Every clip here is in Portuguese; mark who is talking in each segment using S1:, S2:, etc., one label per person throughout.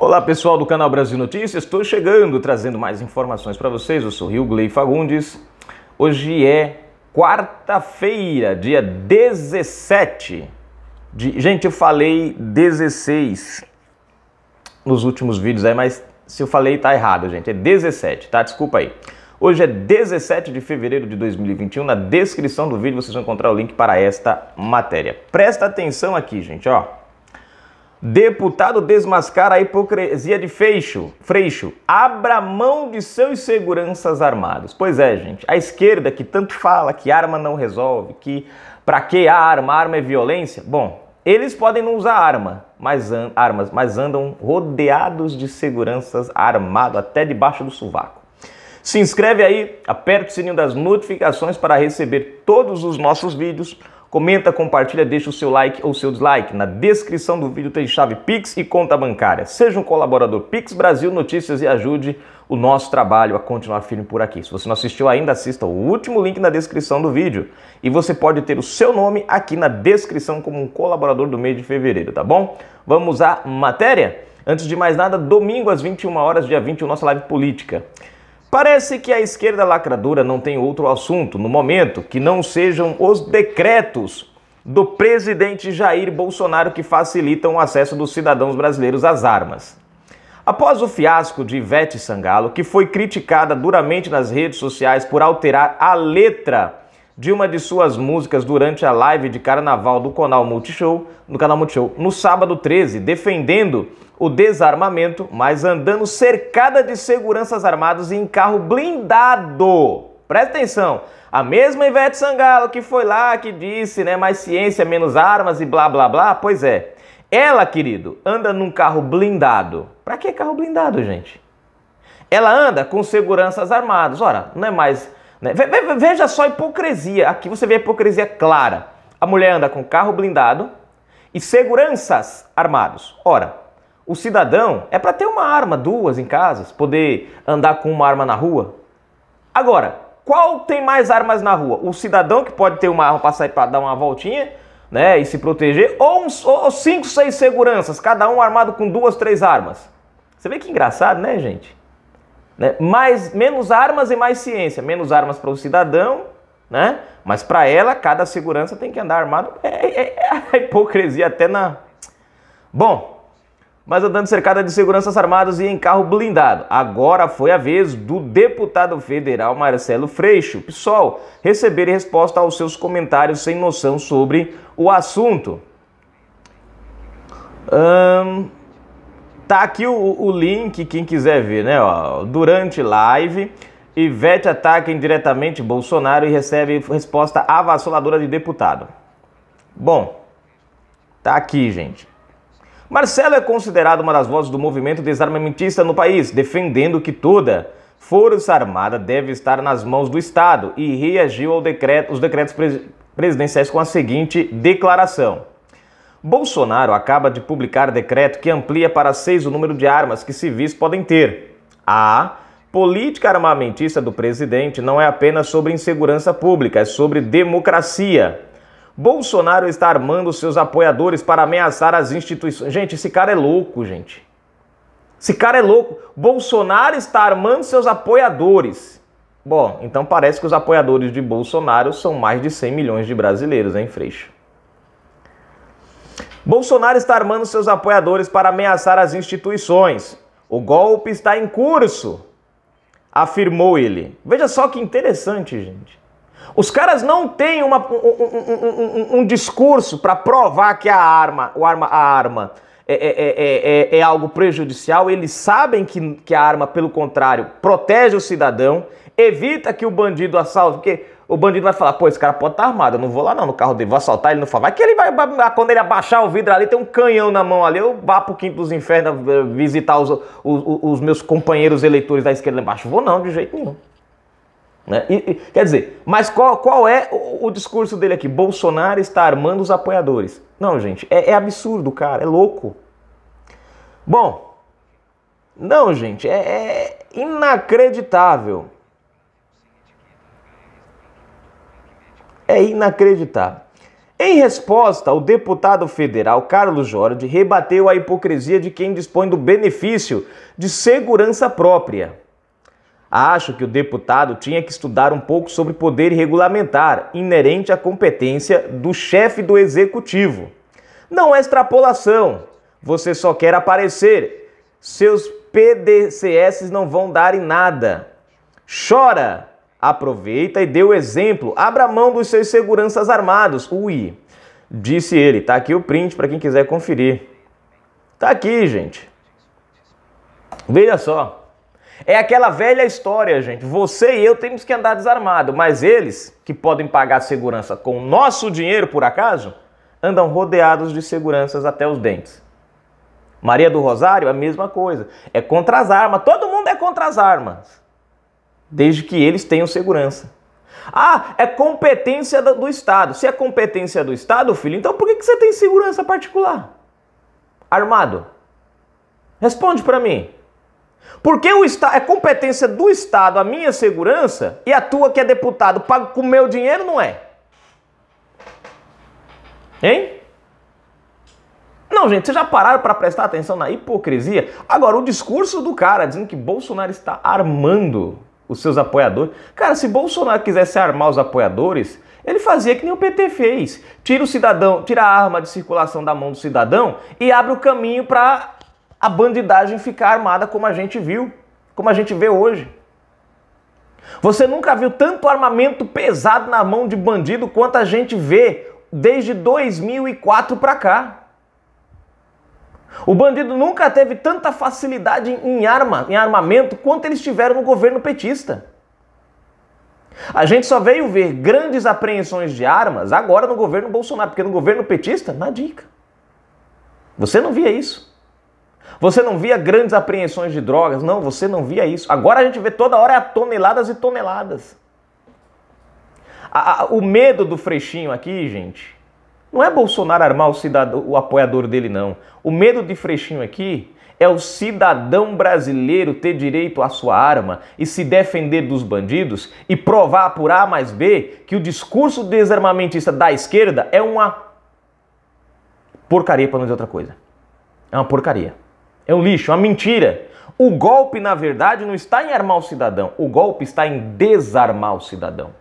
S1: Olá pessoal do canal Brasil Notícias, estou chegando trazendo mais informações para vocês. Eu sou Rio Glei Fagundes. Hoje é quarta-feira, dia 17 de. Gente, eu falei 16 nos últimos vídeos aí, é, mas se eu falei tá errado, gente. É 17, tá? Desculpa aí. Hoje é 17 de fevereiro de 2021. Na descrição do vídeo vocês vão encontrar o link para esta matéria. Presta atenção aqui, gente, ó. Deputado desmascara a hipocrisia de Freixo. Freixo, abra mão de seus seguranças armados. Pois é, gente, a esquerda que tanto fala que arma não resolve, que para que arma, arma é violência. Bom, eles podem não usar arma, mas armas, mas andam rodeados de seguranças armados até debaixo do sovaco. Se inscreve aí, aperta o sininho das notificações para receber todos os nossos vídeos Comenta, compartilha, deixa o seu like ou seu dislike. Na descrição do vídeo tem chave Pix e conta bancária. Seja um colaborador Pix Brasil Notícias e ajude o nosso trabalho a continuar firme por aqui. Se você não assistiu ainda, assista o último link na descrição do vídeo. E você pode ter o seu nome aqui na descrição como um colaborador do mês de fevereiro, tá bom? Vamos à matéria? Antes de mais nada, domingo às 21 horas, dia 20, nossa live política. Parece que a esquerda lacradora não tem outro assunto no momento que não sejam os decretos do presidente Jair Bolsonaro que facilitam o acesso dos cidadãos brasileiros às armas. Após o fiasco de Ivete Sangalo, que foi criticada duramente nas redes sociais por alterar a letra de uma de suas músicas durante a live de carnaval do canal Multishow, no canal Multishow, no sábado 13, defendendo o desarmamento, mas andando cercada de seguranças armados em carro blindado. Presta atenção, a mesma Ivete Sangalo que foi lá que disse, né, mais ciência, menos armas e blá blá blá, pois é. Ela, querido, anda num carro blindado. Pra que carro blindado, gente? Ela anda com seguranças armados. Ora, não é mais. Né? Veja só a hipocrisia. Aqui você vê a hipocrisia clara. A mulher anda com carro blindado e seguranças armados. Ora, o cidadão é para ter uma arma, duas em casa, poder andar com uma arma na rua. Agora, qual tem mais armas na rua? O cidadão que pode ter uma arma para sair para dar uma voltinha, né, e se proteger, ou, uns, ou cinco, seis seguranças, cada um armado com duas, três armas. Você vê que engraçado, né, gente? Né? Mais, menos armas e mais ciência, menos armas para o cidadão, né? Mas para ela, cada segurança tem que andar armado. É, é, é a hipocrisia até na. Bom, mas andando cercada de seguranças armados e em carro blindado. Agora foi a vez do deputado federal Marcelo Freixo, PSOL, receber resposta aos seus comentários sem noção sobre o assunto. Hum, tá aqui o, o link, quem quiser ver, né? Ó, durante live, Ivete ataca indiretamente Bolsonaro e recebe resposta avassaladora de deputado. Bom, tá aqui, gente. Marcelo é considerado uma das vozes do movimento desarmamentista no país, defendendo que toda força armada deve estar nas mãos do Estado e reagiu aos decreto, decretos presidenciais com a seguinte declaração. Bolsonaro acaba de publicar decreto que amplia para seis o número de armas que civis podem ter. A política armamentista do presidente não é apenas sobre insegurança pública, é sobre democracia. Bolsonaro está armando seus apoiadores para ameaçar as instituições. Gente, esse cara é louco, gente. Esse cara é louco. Bolsonaro está armando seus apoiadores. Bom, então parece que os apoiadores de Bolsonaro são mais de 100 milhões de brasileiros, hein, Freixo? Bolsonaro está armando seus apoiadores para ameaçar as instituições. O golpe está em curso, afirmou ele. Veja só que interessante, gente. Os caras não têm uma, um, um, um, um discurso para provar que a arma, o arma, a arma é, é, é, é, algo prejudicial, eles sabem que, que a arma, pelo contrário, protege o cidadão, evita que o bandido assalte, porque o bandido vai falar, pô, esse cara pode estar tá armado, eu não vou lá não no carro dele, vou assaltar ele, não fala. Vai que ele vai, quando ele abaixar o vidro ali, tem um canhão na mão ali, eu vá pro quinto dos infernos visitar os, os, os meus companheiros eleitores da esquerda embaixo. Vou não, de jeito nenhum. Né? E, e, quer dizer, mas qual, qual é o, o, discurso dele aqui? Bolsonaro está armando os apoiadores. Não, gente, é, é absurdo, cara, é louco. Bom, não, gente, é, é inacreditável. É inacreditável. Em resposta, o deputado federal Carlos Jorge rebateu a hipocrisia de quem dispõe do benefício de segurança própria. Acho que o deputado tinha que estudar um pouco sobre poder regulamentar, inerente à competência do chefe do executivo. Não é extrapolação. Você só quer aparecer. Seus PDCS não vão dar em nada. Chora! Aproveita e dê o exemplo. Abra mão dos seus seguranças armados. Ui! Disse ele. Tá aqui o print para quem quiser conferir. Tá aqui, gente. Veja só. É aquela velha história, gente. Você e eu temos que andar desarmado, mas eles, que podem pagar segurança com o nosso dinheiro, por acaso, andam rodeados de seguranças até os dentes. Maria do Rosário, a mesma coisa. É contra as armas. Todo mundo é contra as armas. Desde que eles tenham segurança. Ah, é competência do Estado. Se é competência do Estado, filho, então por que você tem segurança particular? Armado? Responde para mim. Porque o Estado, é competência do Estado a minha segurança e a tua que é deputado paga com meu dinheiro, não é? Hein? Não, gente, vocês já pararam para prestar atenção na hipocrisia? Agora, o discurso do cara dizendo que Bolsonaro está armando os seus apoiadores. Cara, se Bolsonaro quisesse armar os apoiadores, ele fazia que nem o PT fez. Tira o cidadão, tira a arma de circulação da mão do cidadão e abre o caminho para a bandidagem ficar armada como a gente viu, como a gente vê hoje. Você nunca viu tanto armamento pesado na mão de bandido quanto a gente vê desde 2004 para cá. O bandido nunca teve tanta facilidade em arma, em armamento quanto eles tiveram no governo petista. A gente só veio ver grandes apreensões de armas agora no governo Bolsonaro, porque no governo petista, na dica. Você não via isso. Você não via grandes apreensões de drogas, não, você não via isso. Agora a gente vê toda hora é toneladas e toneladas. A, a, o medo do Freixinho aqui, gente, não é Bolsonaro armar o, cidadão, o apoiador dele, não. O medo de Freixinho aqui é o cidadão brasileiro ter direito à sua arma e se defender dos bandidos e provar por A mais B que o discurso desarmamentista da esquerda é uma porcaria, para não dizer outra coisa. É uma porcaria. É um lixo, é uma mentira. O golpe, na verdade, não está em armar o cidadão, o golpe está em desarmar o cidadão.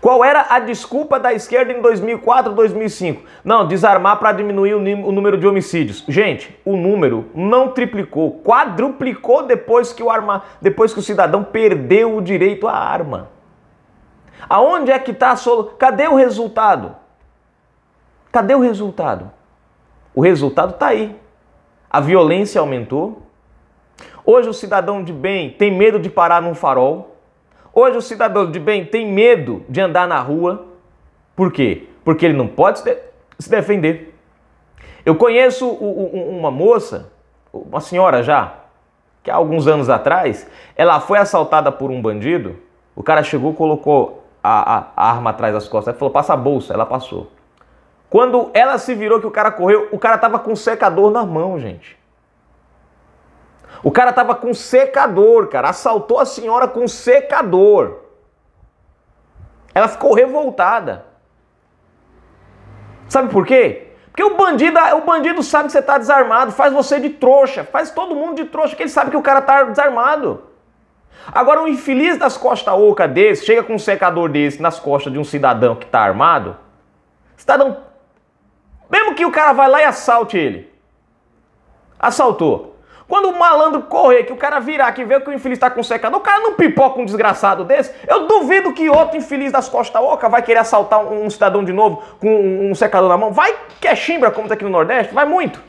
S1: Qual era a desculpa da esquerda em 2004, 2005? Não, desarmar para diminuir o número de homicídios. Gente, o número não triplicou, quadruplicou depois que o arma, depois que o cidadão perdeu o direito à arma. Aonde é que está a solução? Cadê o resultado? Cadê o resultado? O resultado está aí. A violência aumentou. Hoje o cidadão de bem tem medo de parar num farol. Hoje o cidadão de bem tem medo de andar na rua. Por quê? Porque ele não pode se defender. Eu conheço uma moça, uma senhora já, que há alguns anos atrás, ela foi assaltada por um bandido. O cara chegou, colocou a, a, a arma atrás das costas, falou: passa a bolsa. Ela passou. Quando ela se virou que o cara correu, o cara tava com um secador na mão, gente. O cara tava com um secador, cara. Assaltou a senhora com um secador. Ela ficou revoltada. Sabe por quê? Porque o bandido, o bandido sabe que você tá desarmado, faz você de trouxa, faz todo mundo de trouxa, porque ele sabe que o cara tá desarmado. Agora, um infeliz das costas oca desse, chega com um secador desse nas costas de um cidadão que tá armado, cidadão mesmo que o cara vá lá e assalte ele. Assaltou. Quando o malandro correr, que o cara virar, que vê que o infeliz está com secador, o cara não pipoca um desgraçado desse. Eu duvido que outro infeliz das costas oca vai querer assaltar um, cidadão de novo com um, um secador na mão. Vai que é chimbra, como tá aqui no Nordeste, vai muito.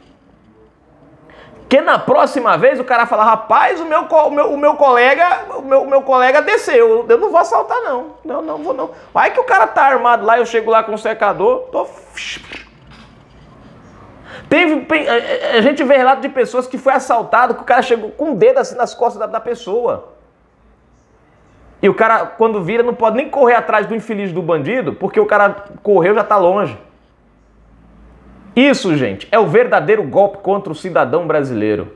S1: Que na próxima vez o cara fala, rapaz, o meu, o meu, o meu colega, o meu, o meu colega desceu, eu não vou assaltar não, não, não vou não. Vai que o cara tá armado lá, eu chego lá com o secador, tô Teve, a gente vê relato de pessoas que foi assaltado, que o cara chegou com o dedo assim nas costas da, da pessoa. E o cara, quando vira, não pode nem correr atrás do infeliz do bandido, porque o cara correu já está longe. Isso, gente, é o verdadeiro golpe contra o cidadão brasileiro.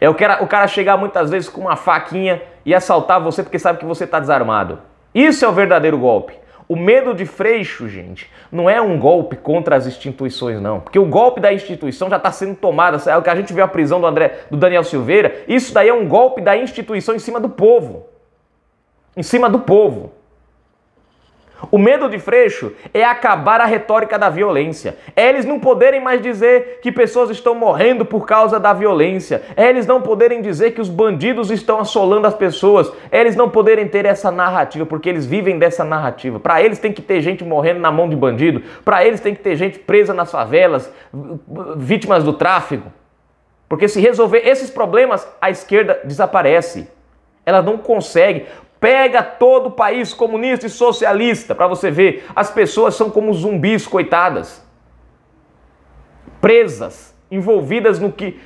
S1: É o cara, o cara chegar muitas vezes com uma faquinha e assaltar você porque sabe que você está desarmado. Isso é o verdadeiro golpe. O medo de Freixo, gente, não é um golpe contra as instituições, não. Porque o golpe da instituição já está sendo tomado. É o que a gente viu a prisão do André, do Daniel Silveira, isso daí é um golpe da instituição em cima do povo. Em cima do povo. O medo de Freixo é acabar a retórica da violência. É eles não poderem mais dizer que pessoas estão morrendo por causa da violência. É eles não poderem dizer que os bandidos estão assolando as pessoas. É eles não poderem ter essa narrativa, porque eles vivem dessa narrativa. Para eles tem que ter gente morrendo na mão de bandido. Para eles tem que ter gente presa nas favelas, vítimas do tráfico. Porque se resolver esses problemas, a esquerda desaparece. Ela não consegue. Pega todo o país comunista e socialista para você ver. As pessoas são como zumbis, coitadas. Presas, envolvidas no que,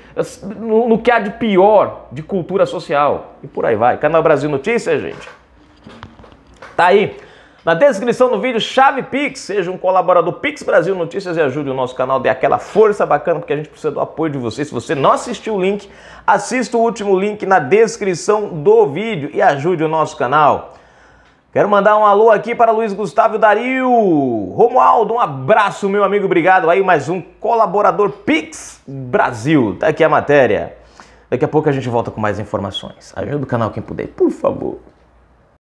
S1: no, no que há de pior de cultura social. E por aí vai. Canal Brasil Notícias, gente. Tá aí. Na descrição do vídeo, chave Pix, seja um colaborador Pix Brasil Notícias e ajude o nosso canal, dê aquela força bacana, porque a gente precisa do apoio de vocês. Se você não assistiu o link, assista o último link na descrição do vídeo e ajude o nosso canal. Quero mandar um alô aqui para Luiz Gustavo Dario. Romualdo, um abraço, meu amigo, obrigado. Aí mais um colaborador Pix Brasil. Tá aqui a matéria. Daqui a pouco a gente volta com mais informações. Ajuda o canal quem puder, por favor.